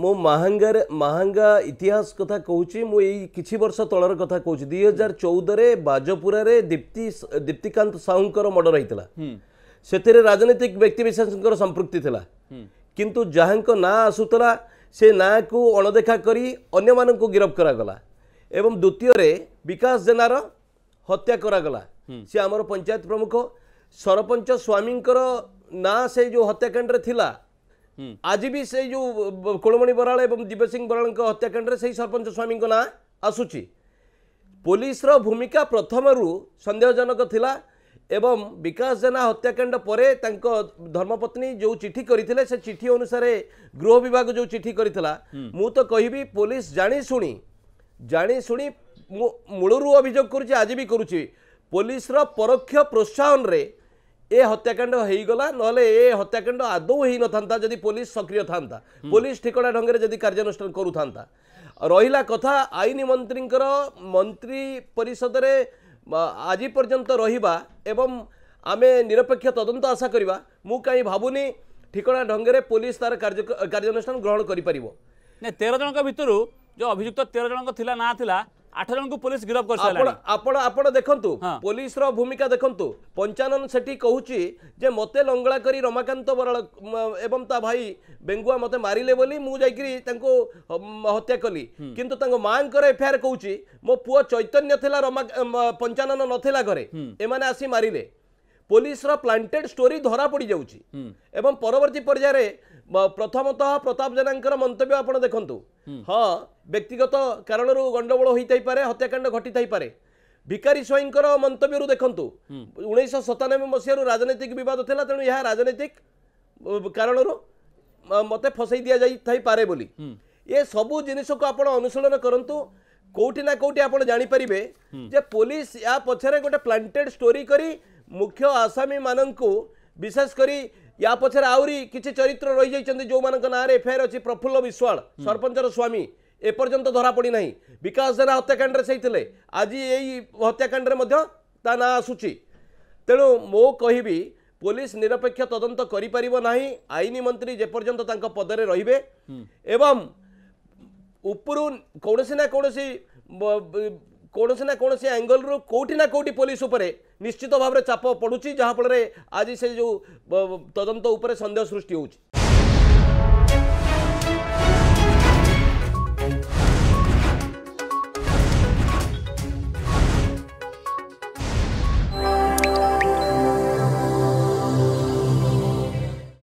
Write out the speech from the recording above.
ମୁଁ ମାହାଙ୍ଗାରେ ମାହାଙ୍ଗା ଇତିହାସ କଥା କହୁଛି ମୁଁ ଏଇ କିଛି ବର୍ଷ ତଳର କଥା କହୁଛି ଦୁଇ ହଜାର ଚଉଦରେ ବାଜପୁରାରେ ଦୀପ୍ତି ଦୀପ୍ତିକାନ୍ତ ସାହୁଙ୍କର ମର୍ଡର ହେଇଥିଲା ସେଥିରେ ରାଜନୈତିକ ବ୍ୟକ୍ତିବିଶେଷଙ୍କର ସମ୍ପୃକ୍ତି ଥିଲା କିନ୍ତୁ ଯାହାଙ୍କ ନାଁ ଆସୁଥିଲା ସେ ନାଁକୁ ଅଣଦେଖା କରି ଅନ୍ୟମାନଙ୍କୁ ଗିରଫ କରାଗଲା ଏବଂ ଦ୍ୱିତୀୟରେ ବିକାଶ ଜେନାର ହତ୍ୟା କରାଗଲା ସେ ଆମର ପଞ୍ଚାୟତ ପ୍ରମୁଖ ସରପଞ୍ଚ ସ୍ୱାମୀଙ୍କର ନାଁ ସେ ଯେଉଁ ହତ୍ୟାକାଣ୍ଡରେ ଥିଲା ଆଜି ବି ସେ ଯେଉଁ କୁଳମଣି ବରାଳ ଏବଂ ଦିବ୍ୟସିଂ ବରାଳଙ୍କ ହତ୍ୟାକାଣ୍ଡରେ ସେହି ସରପଞ୍ଚ ସ୍ୱାମୀଙ୍କ ନାଁ ଆସୁଛି ପୋଲିସର ଭୂମିକା ପ୍ରଥମରୁ ସନ୍ଦେହଜନକ ଥିଲା ଏବଂ ବିକାଶ ଜେନା ହତ୍ୟାକାଣ୍ଡ ପରେ ତାଙ୍କ ଧର୍ମପତ୍ନୀ ଯେଉଁ ଚିଠି କରିଥିଲେ ସେ ଚିଠି ଅନୁସାରେ ଗୃହ ବିଭାଗ ଯେଉଁ ଚିଠି କରିଥିଲା ମୁଁ ତ କହିବି ପୋଲିସ ଜାଣିଶୁଣି ଜାଣିଶୁଣି ମୁଁ ମୂଳରୁ ଅଭିଯୋଗ କରୁଛି ଆଜି ବି କରୁଛି ପୋଲିସର ପରୋକ୍ଷ ପ୍ରୋତ୍ସାହନରେ এ হত্যাকাণ্ড হয়েগলা নহলে এ হত্যাকাণ্ড আদৌ হয়ে নথান্তা যদি পুলিশ সক্রিয় থান্তা পুলিশ ঠিকনা ঢঙ্গে যদি কার্যানুষ্ঠান করুথান্তা রহিলা কথা আইন মন্ত্রীঙ্কর মন্ত্রী পরিষদরে আজি পর্যন্ত রহিবা এবং আমি নিরপেক্ষ তদন্ত আশা করা মু কাই ভাবুনি ঠিকনা ঢঙ্গে পুলিশ তার কার্যানুষ্ঠান গ্রহণ করে পার তের জনক ভিতর যে অভিযুক্ত তের জনক লা না লা आठ जन पुलिस गिरफ्त कर देखु पुलिस भूमिका देखु पंचानन सेठी कहूँ जे मत लंगला कर रमाकांत बराल भाई बेंगुआ मत मारे मुझे हत्या कली कि माँ को एफआईआर कहूँ मो पु चैतन्य रमा पंचानन ना घरे आसी मारे ପୋଲିସର ପ୍ଲାଣ୍ଟେଡ୍ ଷ୍ଟୋରି ଧରା ପଡ଼ିଯାଉଛି ଏବଂ ପରବର୍ତ୍ତୀ ପର୍ଯ୍ୟାୟରେ ପ୍ରଥମତଃ ପ୍ରତାପ ଜେନାଙ୍କର ମନ୍ତବ୍ୟ ଆପଣ ଦେଖନ୍ତୁ ହଁ ବ୍ୟକ୍ତିଗତ କାରଣରୁ ଗଣ୍ଡଗୋଳ ହୋଇଥାଇପାରେ ହତ୍ୟାକାଣ୍ଡ ଘଟିଥାଇପାରେ ଭିକାରୀ ସ୍ୱାଇଁଙ୍କର ମନ୍ତବ୍ୟରୁ ଦେଖନ୍ତୁ ଉଣେଇଶହ ସତାନବେ ମସିହାରୁ ରାଜନୈତିକ ବିବାଦ ଥିଲା ତେଣୁ ଏହା ରାଜନୈତିକ କାରଣରୁ ମୋତେ ଫସାଇ ଦିଆଯାଇଥାଇପାରେ ବୋଲି ଏ ସବୁ ଜିନିଷକୁ ଆପଣ ଅନୁସରଣ କରନ୍ତୁ କୋଉଠି ନା କୋଉଠି ଆପଣ ଜାଣିପାରିବେ ଯେ ପୋଲିସ ୟା ପଛରେ ଗୋଟେ ପ୍ଲାଣ୍ଟେଡ୍ ଷ୍ଟୋରି କରି ମୁଖ୍ୟ ଆସାମୀମାନଙ୍କୁ ବିଶେଷ କରି ୟା ପଛରେ ଆହୁରି କିଛି ଚରିତ୍ର ରହିଯାଇଛନ୍ତି ଯେଉଁମାନଙ୍କ ନାଁରେ ଏଫଆଇଆର୍ ଅଛି ପ୍ରଫୁଲ୍ଲ ବିଶ୍ୱାଳ ସରପଞ୍ଚର ସ୍ୱାମୀ ଏପର୍ଯ୍ୟନ୍ତ ଧରାପଡ଼ି ନାହିଁ ବିକାଶ ଜେନା ହତ୍ୟାକାଣ୍ଡରେ ସେଇ ଥିଲେ ଆଜି ଏଇ ହତ୍ୟାକାଣ୍ଡରେ ମଧ୍ୟ ତା ନାଁ ଆସୁଛି ତେଣୁ ମୁଁ କହିବି ପୋଲିସ ନିରପେକ୍ଷ ତଦନ୍ତ କରିପାରିବ ନାହିଁ ଆଇନ ମନ୍ତ୍ରୀ ଯେପର୍ଯ୍ୟନ୍ତ ତାଙ୍କ ପଦରେ ରହିବେ ଏବଂ ଉପରୁ କୌଣସି ନା କୌଣସି କୌଣସି ନା କୌଣସି ଆଙ୍ଗଲରୁ କେଉଁଠି ନା କେଉଁଠି ପୋଲିସ ଉପରେ ନିଶ୍ଚିତ ଭାବରେ ଚାପ ପଡ଼ୁଛି ଯାହାଫଳରେ ଆଜି ସେ ଯେଉଁ ତଦନ୍ତ ଉପରେ ସନ୍ଦେହ ସୃଷ୍ଟି ହେଉଛି